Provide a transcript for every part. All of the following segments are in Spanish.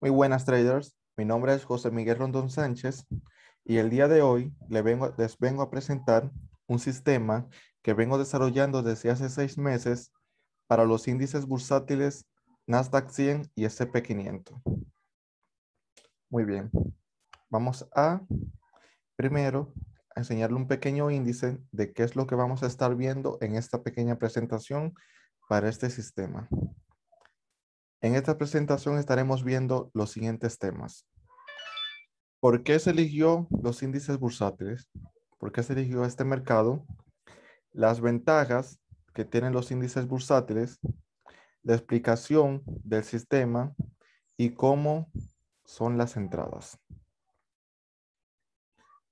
Muy buenas traders, mi nombre es José Miguel Rondón Sánchez y el día de hoy les vengo, a presentar un sistema que vengo desarrollando desde hace seis meses para los índices bursátiles Nasdaq 100 y SP500. Muy bien, vamos a primero enseñarle un pequeño índice de qué es lo que vamos a estar viendo en esta pequeña presentación para este sistema. En esta presentación estaremos viendo los siguientes temas. ¿Por qué se eligió los índices bursátiles? ¿Por qué se eligió este mercado? Las ventajas que tienen los índices bursátiles, la explicación del sistema y cómo son las entradas.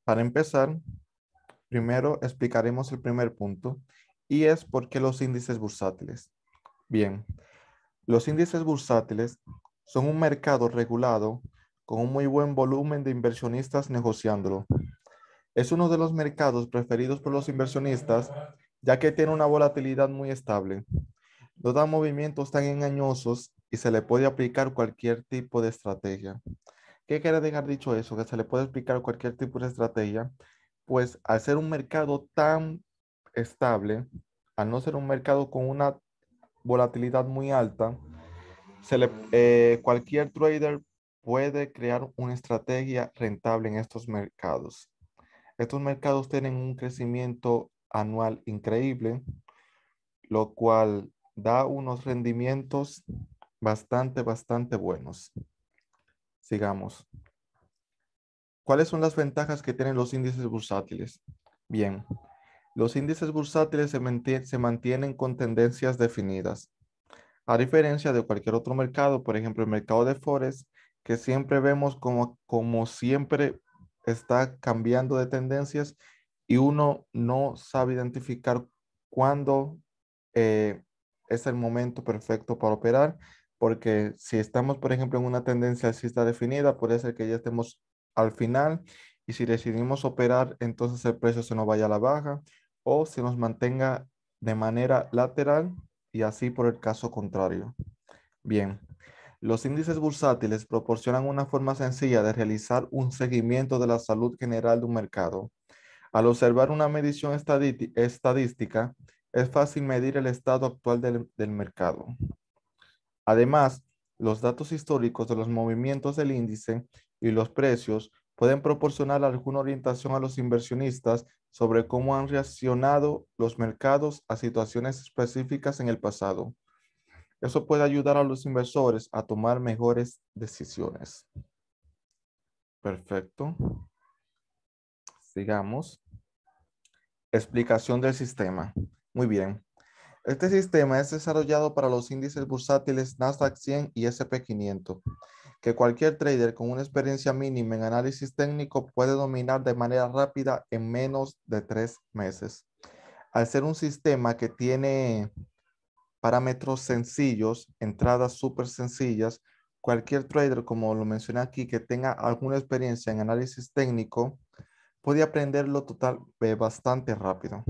Para empezar, primero explicaremos el primer punto y es por qué los índices bursátiles. Bien, los índices bursátiles son un mercado regulado con un muy buen volumen de inversionistas negociándolo. Es uno de los mercados preferidos por los inversionistas ya que tiene una volatilidad muy estable. No da movimientos tan engañosos y se le puede aplicar cualquier tipo de estrategia. ¿Qué quiere dejar dicho eso? Que se le puede aplicar cualquier tipo de estrategia. Pues al ser un mercado tan estable, al no ser un mercado con una volatilidad muy alta, eh, cualquier trader puede crear una estrategia rentable en estos mercados. Estos mercados tienen un crecimiento anual increíble, lo cual da unos rendimientos bastante, bastante buenos. Sigamos. ¿Cuáles son las ventajas que tienen los índices bursátiles? Bien, los índices bursátiles se, mantienen, se mantienen con tendencias definidas. A diferencia de cualquier otro mercado, por ejemplo, el mercado de Forex, que siempre vemos como, como siempre está cambiando de tendencias y uno no sabe identificar cuándo eh, es el momento perfecto para operar, porque si estamos, por ejemplo, en una tendencia está definida, puede ser que ya estemos al final y si decidimos operar, entonces el precio se nos vaya a la baja o se nos mantenga de manera lateral y así por el caso contrario. Bien, los índices bursátiles proporcionan una forma sencilla de realizar un seguimiento de la salud general de un mercado. Al observar una medición estadística, es fácil medir el estado actual del, del mercado. Además, los datos históricos de los movimientos del índice y los precios pueden proporcionar alguna orientación a los inversionistas sobre cómo han reaccionado los mercados a situaciones específicas en el pasado. Eso puede ayudar a los inversores a tomar mejores decisiones. Perfecto. Sigamos. Explicación del sistema. Muy bien. Este sistema es desarrollado para los índices bursátiles Nasdaq 100 y SP 500 cualquier trader con una experiencia mínima en análisis técnico puede dominar de manera rápida en menos de tres meses. Al ser un sistema que tiene parámetros sencillos, entradas súper sencillas, cualquier trader, como lo mencioné aquí, que tenga alguna experiencia en análisis técnico, puede aprenderlo total, eh, bastante rápido.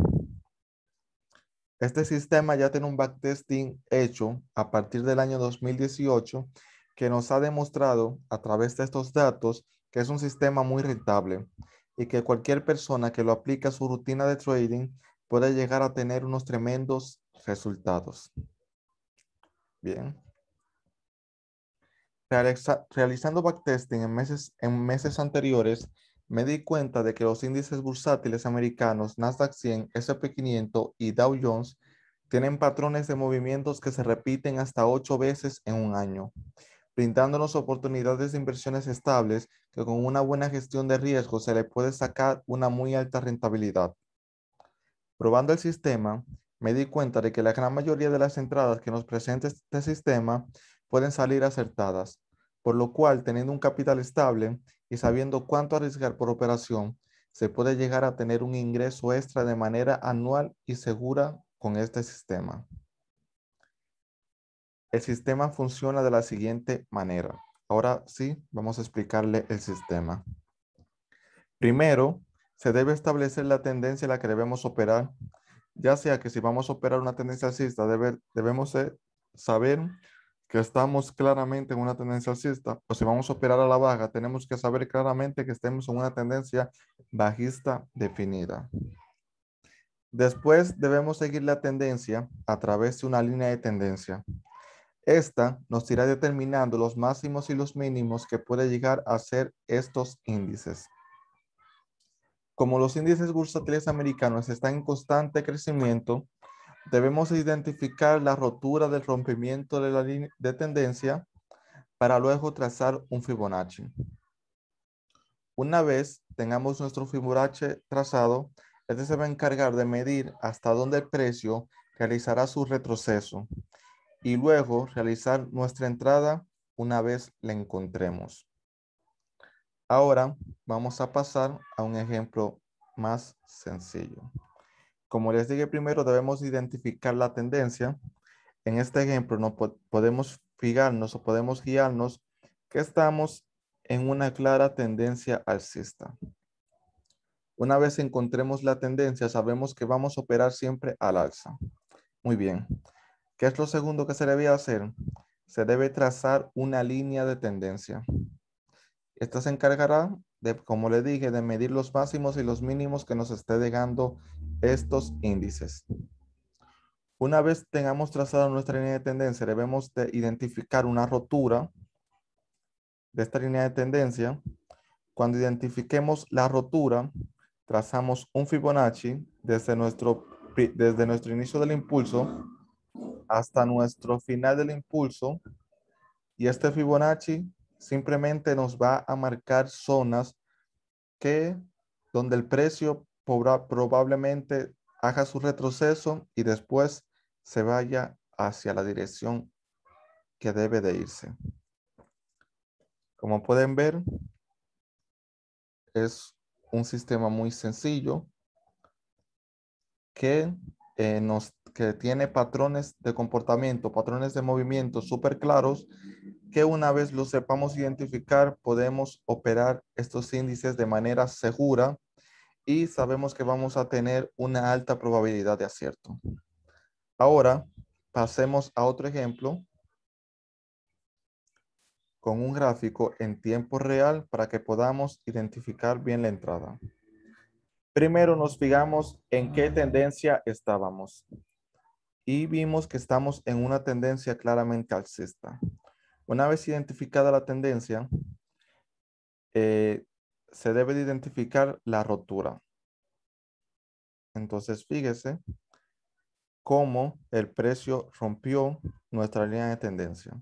Este sistema ya tiene un backtesting hecho a partir del año 2018 que nos ha demostrado a través de estos datos que es un sistema muy rentable y que cualquier persona que lo aplique a su rutina de trading puede llegar a tener unos tremendos resultados. Bien. Realizando backtesting en meses, en meses anteriores, me di cuenta de que los índices bursátiles americanos Nasdaq 100, S&P 500 y Dow Jones tienen patrones de movimientos que se repiten hasta ocho veces en un año brindándonos oportunidades de inversiones estables que con una buena gestión de riesgo se le puede sacar una muy alta rentabilidad. Probando el sistema, me di cuenta de que la gran mayoría de las entradas que nos presenta este sistema pueden salir acertadas, por lo cual teniendo un capital estable y sabiendo cuánto arriesgar por operación, se puede llegar a tener un ingreso extra de manera anual y segura con este sistema. El sistema funciona de la siguiente manera. Ahora sí, vamos a explicarle el sistema. Primero, se debe establecer la tendencia en la que debemos operar, ya sea que si vamos a operar una tendencia alcista, debemos saber que estamos claramente en una tendencia alcista, o si vamos a operar a la baja, tenemos que saber claramente que estemos en una tendencia bajista definida. Después debemos seguir la tendencia a través de una línea de tendencia. Esta nos irá determinando los máximos y los mínimos que puede llegar a ser estos índices. Como los índices bursátiles americanos están en constante crecimiento, debemos identificar la rotura del rompimiento de la línea de tendencia para luego trazar un Fibonacci. Una vez tengamos nuestro Fibonacci trazado, este se va a encargar de medir hasta dónde el precio realizará su retroceso y luego realizar nuestra entrada una vez la encontremos. Ahora vamos a pasar a un ejemplo más sencillo. Como les dije primero, debemos identificar la tendencia. En este ejemplo no podemos fijarnos o podemos guiarnos que estamos en una clara tendencia alcista. Una vez encontremos la tendencia, sabemos que vamos a operar siempre al alza. Muy bien. ¿Qué es lo segundo que se debe hacer? Se debe trazar una línea de tendencia. Esta se encargará de, como le dije, de medir los máximos y los mínimos que nos esté llegando estos índices. Una vez tengamos trazada nuestra línea de tendencia, debemos identificar una rotura de esta línea de tendencia. Cuando identifiquemos la rotura, trazamos un Fibonacci desde nuestro, desde nuestro inicio del impulso hasta nuestro final del impulso y este Fibonacci simplemente nos va a marcar zonas que donde el precio probablemente haga su retroceso y después se vaya hacia la dirección que debe de irse. Como pueden ver, es un sistema muy sencillo que eh, nos que tiene patrones de comportamiento, patrones de movimiento súper claros, que una vez los sepamos identificar, podemos operar estos índices de manera segura y sabemos que vamos a tener una alta probabilidad de acierto. Ahora, pasemos a otro ejemplo con un gráfico en tiempo real para que podamos identificar bien la entrada. Primero nos fijamos en qué tendencia estábamos y vimos que estamos en una tendencia claramente alcista. Una vez identificada la tendencia, eh, se debe de identificar la rotura. Entonces, fíjese cómo el precio rompió nuestra línea de tendencia.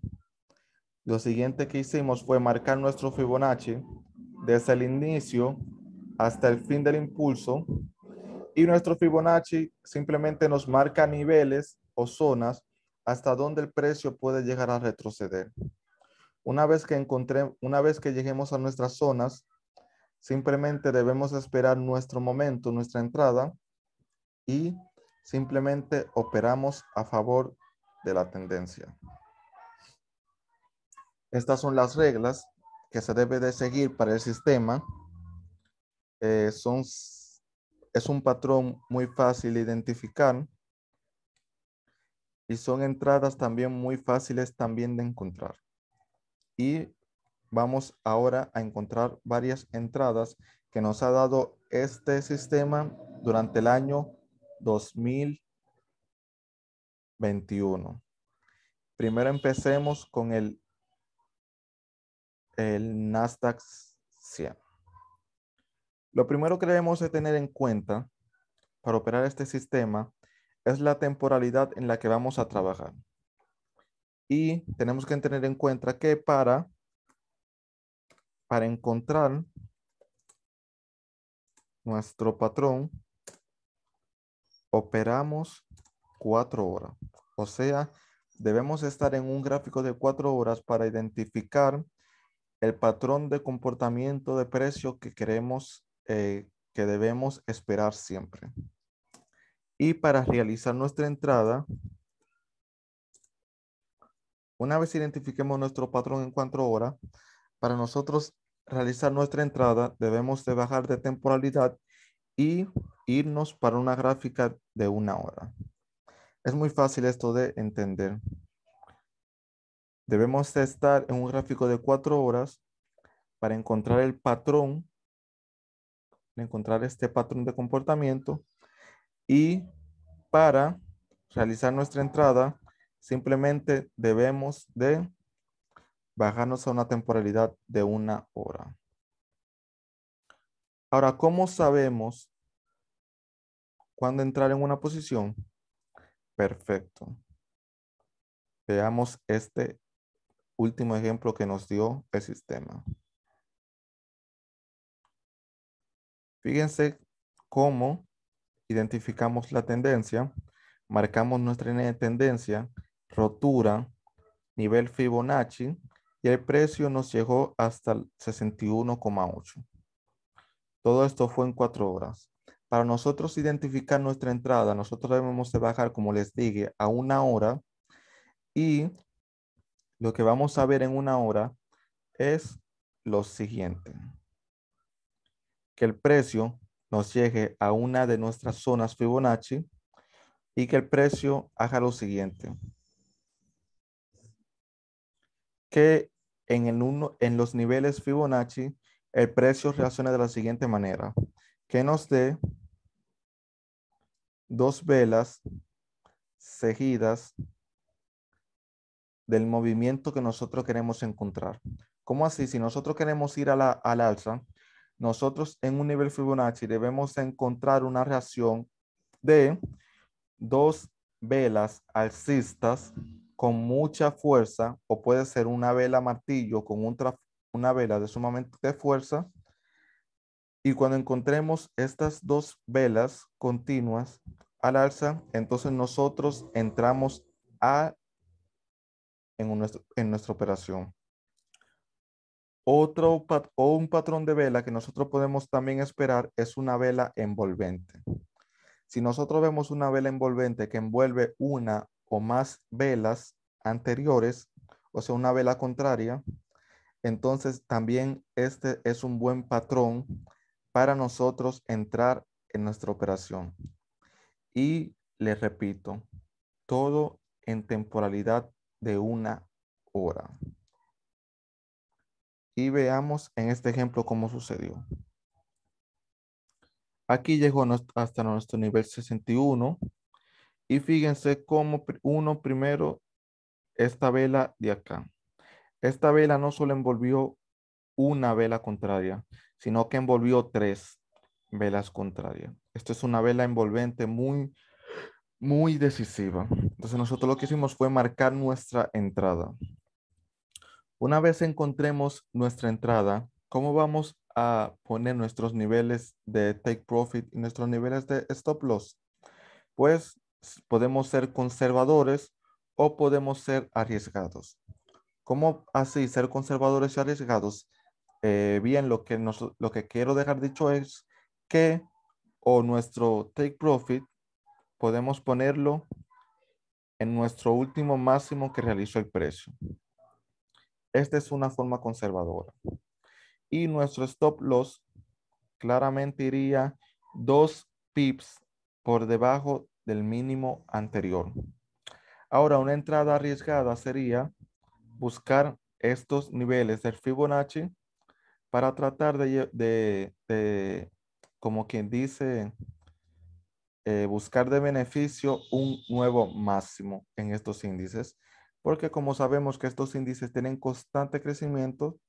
Lo siguiente que hicimos fue marcar nuestro Fibonacci desde el inicio hasta el fin del impulso y nuestro Fibonacci simplemente nos marca niveles o zonas hasta donde el precio puede llegar a retroceder. Una vez que encontré, una vez que lleguemos a nuestras zonas, simplemente debemos esperar nuestro momento, nuestra entrada y simplemente operamos a favor de la tendencia. Estas son las reglas que se debe de seguir para el sistema. Eh, son es un patrón muy fácil de identificar y son entradas también muy fáciles también de encontrar. Y vamos ahora a encontrar varias entradas que nos ha dado este sistema durante el año 2021. Primero empecemos con el, el Nasdaq 100. Lo primero que debemos de tener en cuenta para operar este sistema es la temporalidad en la que vamos a trabajar. Y tenemos que tener en cuenta que para, para encontrar nuestro patrón, operamos cuatro horas. O sea, debemos estar en un gráfico de cuatro horas para identificar el patrón de comportamiento de precio que queremos eh, que debemos esperar siempre. Y para realizar nuestra entrada, una vez identifiquemos nuestro patrón en cuatro horas para nosotros realizar nuestra entrada debemos de bajar de temporalidad y irnos para una gráfica de una hora. Es muy fácil esto de entender. Debemos estar en un gráfico de cuatro horas para encontrar el patrón encontrar este patrón de comportamiento y para realizar nuestra entrada simplemente debemos de bajarnos a una temporalidad de una hora. Ahora, ¿cómo sabemos cuándo entrar en una posición? Perfecto. Veamos este último ejemplo que nos dio el sistema. Fíjense cómo identificamos la tendencia, marcamos nuestra línea de tendencia, rotura, nivel Fibonacci y el precio nos llegó hasta el 61,8. Todo esto fue en cuatro horas. Para nosotros identificar nuestra entrada, nosotros debemos bajar, como les dije, a una hora y lo que vamos a ver en una hora es lo siguiente que el precio nos llegue a una de nuestras zonas Fibonacci y que el precio haga lo siguiente. Que en, el en los niveles Fibonacci el precio reaccione de la siguiente manera. Que nos dé dos velas seguidas del movimiento que nosotros queremos encontrar. ¿Cómo así? Si nosotros queremos ir a la, al alza, nosotros en un nivel Fibonacci debemos encontrar una reacción de dos velas alcistas con mucha fuerza o puede ser una vela martillo con una vela de sumamente fuerza. Y cuando encontremos estas dos velas continuas al alza, entonces nosotros entramos a, en nuestra operación. Otro o un patrón de vela que nosotros podemos también esperar es una vela envolvente. Si nosotros vemos una vela envolvente que envuelve una o más velas anteriores, o sea, una vela contraria, entonces también este es un buen patrón para nosotros entrar en nuestra operación. Y les repito, todo en temporalidad de una hora y veamos en este ejemplo cómo sucedió. Aquí llegó hasta nuestro nivel 61 y fíjense cómo uno primero esta vela de acá. Esta vela no solo envolvió una vela contraria, sino que envolvió tres velas contrarias. Esto es una vela envolvente muy, muy decisiva. Entonces nosotros lo que hicimos fue marcar nuestra entrada. Una vez encontremos nuestra entrada, ¿cómo vamos a poner nuestros niveles de take profit y nuestros niveles de stop loss? Pues podemos ser conservadores o podemos ser arriesgados. ¿Cómo así ser conservadores y arriesgados? Eh, bien, lo que, lo que quiero dejar dicho es que o nuestro take profit podemos ponerlo en nuestro último máximo que realizó el precio. Esta es una forma conservadora. Y nuestro stop loss claramente iría dos pips por debajo del mínimo anterior. Ahora, una entrada arriesgada sería buscar estos niveles del Fibonacci para tratar de, como quien dice, eh, buscar de beneficio un nuevo máximo en estos índices porque como sabemos que estos índices tienen constante crecimiento,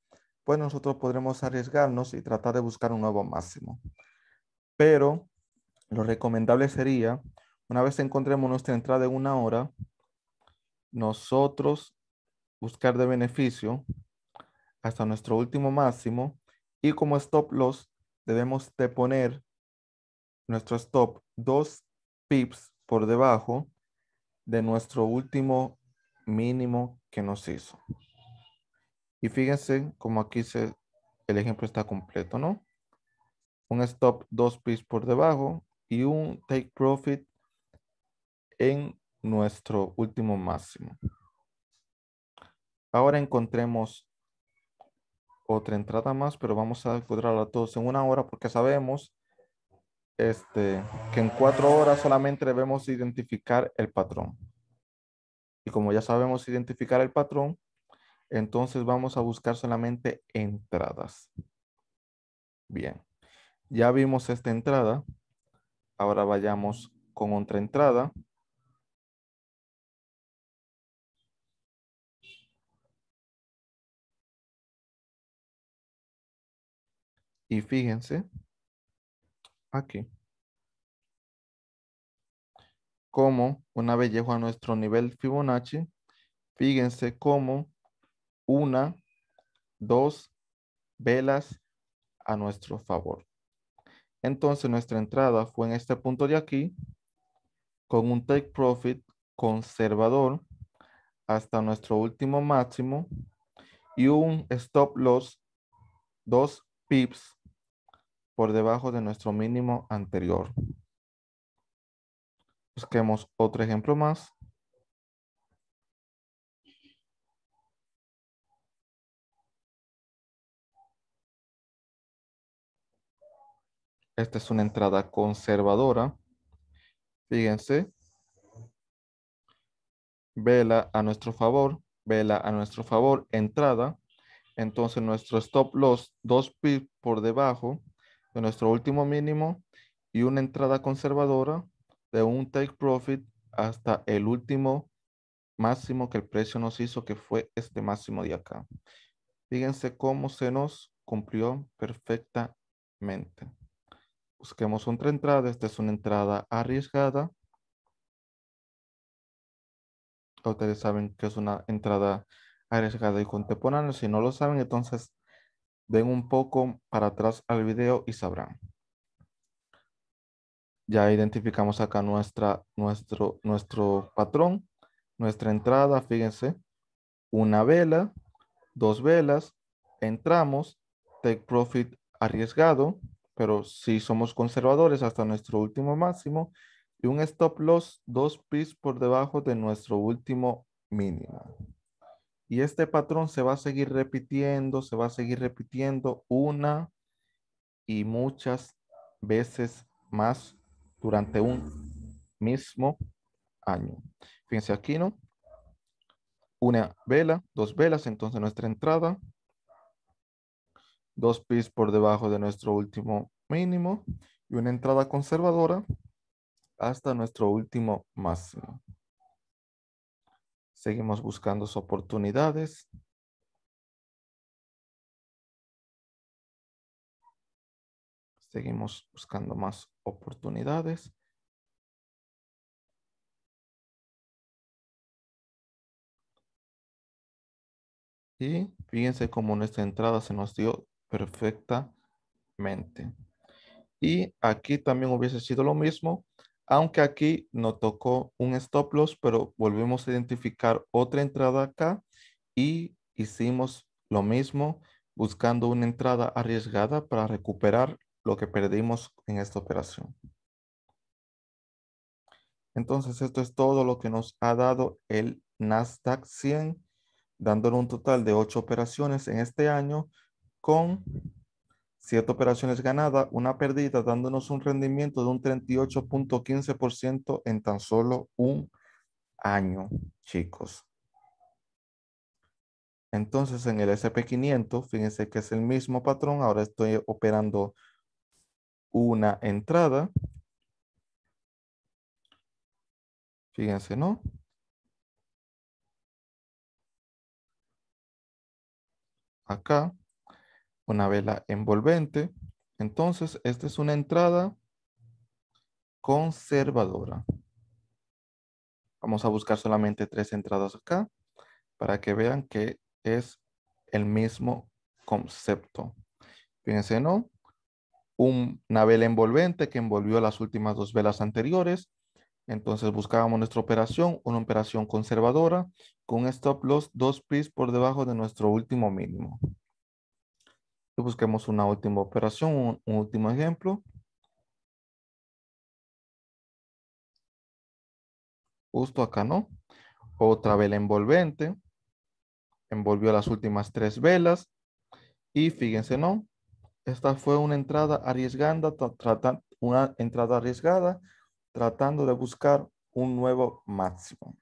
pues nosotros podremos arriesgarnos y tratar de buscar un nuevo máximo. Pero lo recomendable sería, una vez encontremos nuestra entrada de una hora, nosotros buscar de beneficio hasta nuestro último máximo y como stop loss debemos de poner nuestro stop dos pips por debajo de nuestro último mínimo que nos hizo. Y fíjense como aquí se, el ejemplo está completo, ¿no? Un stop dos pips por debajo y un take profit en nuestro último máximo. Ahora encontremos otra entrada más, pero vamos a encontrarla todos en una hora porque sabemos este, que en cuatro horas solamente debemos identificar el patrón. Y como ya sabemos identificar el patrón, entonces vamos a buscar solamente entradas. Bien, ya vimos esta entrada. Ahora vayamos con otra entrada. Y fíjense aquí como vez llegó a nuestro nivel Fibonacci, fíjense como una, dos velas a nuestro favor. Entonces nuestra entrada fue en este punto de aquí con un take profit conservador hasta nuestro último máximo y un stop loss dos pips por debajo de nuestro mínimo anterior. Busquemos otro ejemplo más. Esta es una entrada conservadora. Fíjense. Vela a nuestro favor, vela a nuestro favor, entrada. Entonces nuestro stop loss, dos pips por debajo de nuestro último mínimo y una entrada conservadora de un take profit hasta el último máximo que el precio nos hizo, que fue este máximo de acá. Fíjense cómo se nos cumplió perfectamente. Busquemos otra entrada. Esta es una entrada arriesgada. Ustedes saben que es una entrada arriesgada y contemporánea. Si no lo saben, entonces den un poco para atrás al video y sabrán ya identificamos acá nuestra, nuestro, nuestro patrón, nuestra entrada, fíjense, una vela, dos velas, entramos, take profit arriesgado, pero si somos conservadores hasta nuestro último máximo y un stop loss dos pips por debajo de nuestro último mínimo. Y este patrón se va a seguir repitiendo, se va a seguir repitiendo una y muchas veces más durante un mismo año. Fíjense aquí, ¿no? Una vela, dos velas, entonces nuestra entrada, dos pis por debajo de nuestro último mínimo y una entrada conservadora hasta nuestro último máximo. Seguimos buscando oportunidades. Seguimos buscando más oportunidades. Y fíjense cómo nuestra entrada se nos dio perfectamente. Y aquí también hubiese sido lo mismo, aunque aquí no tocó un stop loss, pero volvemos a identificar otra entrada acá y hicimos lo mismo buscando una entrada arriesgada para recuperar lo que perdimos en esta operación. Entonces, esto es todo lo que nos ha dado el Nasdaq 100, dándole un total de 8 operaciones en este año con siete operaciones ganadas, una perdida, dándonos un rendimiento de un 38.15% en tan solo un año, chicos. Entonces, en el SP500, fíjense que es el mismo patrón. Ahora estoy operando una entrada. Fíjense, ¿no? Acá, una vela envolvente. Entonces, esta es una entrada conservadora. Vamos a buscar solamente tres entradas acá para que vean que es el mismo concepto. Fíjense, ¿no? una vela envolvente que envolvió las últimas dos velas anteriores. Entonces buscábamos nuestra operación, una operación conservadora con stop loss dos pips por debajo de nuestro último mínimo. Y busquemos una última operación, un, un último ejemplo. Justo acá, ¿no? Otra vela envolvente. Envolvió las últimas tres velas. Y fíjense, ¿no? Esta fue una entrada arriesgada, una entrada arriesgada, tratando de buscar un nuevo máximo.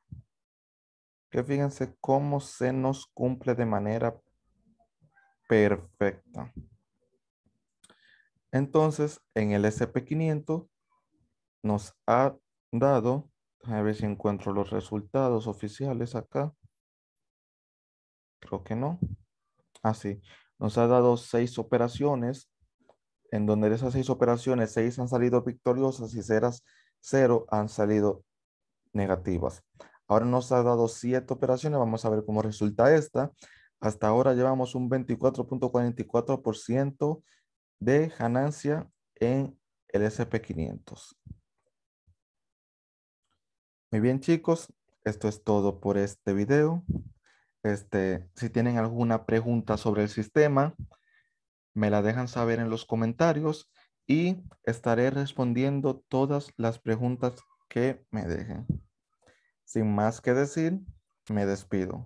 Que fíjense cómo se nos cumple de manera perfecta. Entonces, en el SP500 nos ha dado, a ver si encuentro los resultados oficiales acá. Creo que no. Así. Ah, nos ha dado seis operaciones, en donde de esas seis operaciones, seis han salido victoriosas y cero han salido negativas. Ahora nos ha dado siete operaciones, vamos a ver cómo resulta esta. Hasta ahora llevamos un 24.44% de ganancia en el SP500. Muy bien chicos, esto es todo por este video. Este, si tienen alguna pregunta sobre el sistema, me la dejan saber en los comentarios y estaré respondiendo todas las preguntas que me dejen. Sin más que decir, me despido.